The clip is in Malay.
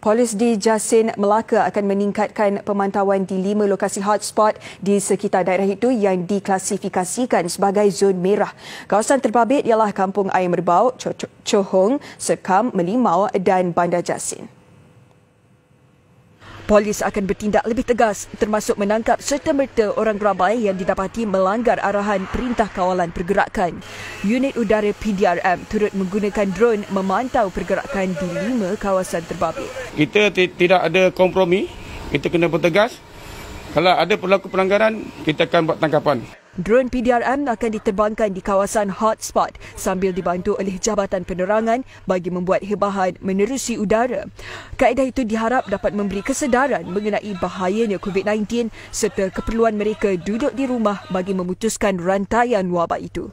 Polis di Jasin, Melaka akan meningkatkan pemantauan di lima lokasi hotspot di sekitar daerah itu yang diklasifikasikan sebagai zon merah. Kawasan terbabit ialah Kampung Air Merbau, Chohong, Sekam, Melimau dan Bandar Jasin polis akan bertindak lebih tegas termasuk menangkap serta merta orang ramai yang didapati melanggar arahan perintah kawalan pergerakan. Unit udara PDRM turut menggunakan drone memantau pergerakan di lima kawasan terbabit. Kita tidak ada kompromi, kita kena bertegas. Kalau ada pelaku pelanggaran, kita akan buat tangkapan. Drone PDRM akan diterbangkan di kawasan hotspot sambil dibantu oleh Jabatan Penerangan bagi membuat hebahan menerusi udara. Kaedah itu diharap dapat memberi kesedaran mengenai bahayanya COVID-19 serta keperluan mereka duduk di rumah bagi memutuskan rantaian wabak itu.